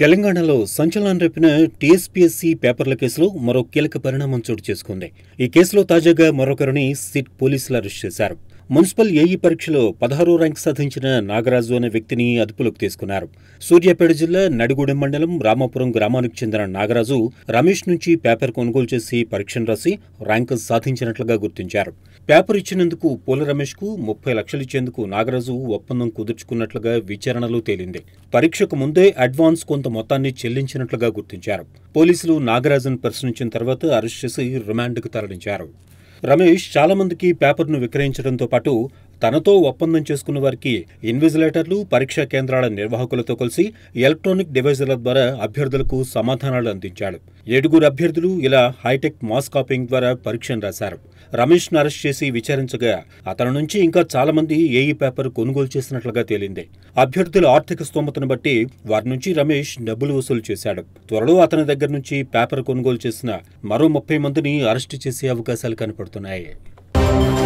తెలంగాణలో సంచలనం రేపిన టీఎస్పీఎస్సీ పేపర్ల కేసులో మరో కీలక పరిణామం చోటు చేసుకుంది ఈ కేసులో తాజాగా మరొకరిని సిట్ పోలీసులు అరెస్ట్ చేశారు మున్సిపల్ ఏఈ పరీక్షలో పదహారో ర్యాంక్ సాధించిన నాగరాజు అనే వ్యక్తిని అదుపులోకి తీసుకున్నారు సూర్యాపేట జిల్లా నడిగూడెం మండలం రామాపురం గ్రామానికి చెందిన నాగరాజు రమేష్ నుంచి పేపర్ కొనుగోలు చేసి పరీక్షను రాసి ర్యాంకు సాధించినట్లుగా గుర్తించారు పేపర్ ఇచ్చినందుకు పూల రమేష్కు ముప్పై లక్షలు ఇచ్చేందుకు నాగరాజు ఒప్పందం కుదుర్చుకున్నట్లుగా విచారణలు తేలింది పరీక్షకు ముందే అడ్వాన్స్ కొంత మొత్తాన్ని చెల్లించినట్లుగా గుర్తించారు పోలీసులు నాగరాజును ప్రశ్నించిన తర్వాత అరెస్ట్ చేసి రిమాండ్కు తరలించారు రమేష్ చాలామందికి పేపర్ను విక్రయించడంతో పాటు తనతో ఒప్పందం చేసుకున్న వారికి ఇన్విజిలేటర్లు పరీక్షా కేంద్రాల నిర్వాహకులతో కలిసి ఎలక్ట్రానిక్ డివైజర్ల ద్వారా అభ్యర్థులకు సమాధానాలు అందించాడు ఏడుగురు అభ్యర్థులు ఇలా హైటెక్ మాస్ కాపింగ్ ద్వారా పరీక్షను రాశారు రమేష్ను అరెస్ట్ చేసి విచారించగా అతని నుంచి ఇంకా చాలా మంది ఏఈ పేపర్ కొనుగోలు చేసినట్లుగా తేలింది అభ్యర్థుల ఆర్థిక స్తోమతను బట్టి వారి నుంచి రమేష్ డబ్బులు వసూలు చేశాడు త్వరలో అతని దగ్గర నుంచి పేపర్ కొనుగోలు చేసిన మరో ముప్పై మందిని అరెస్టు చేసే అవకాశాలు కనపడుతున్నాయి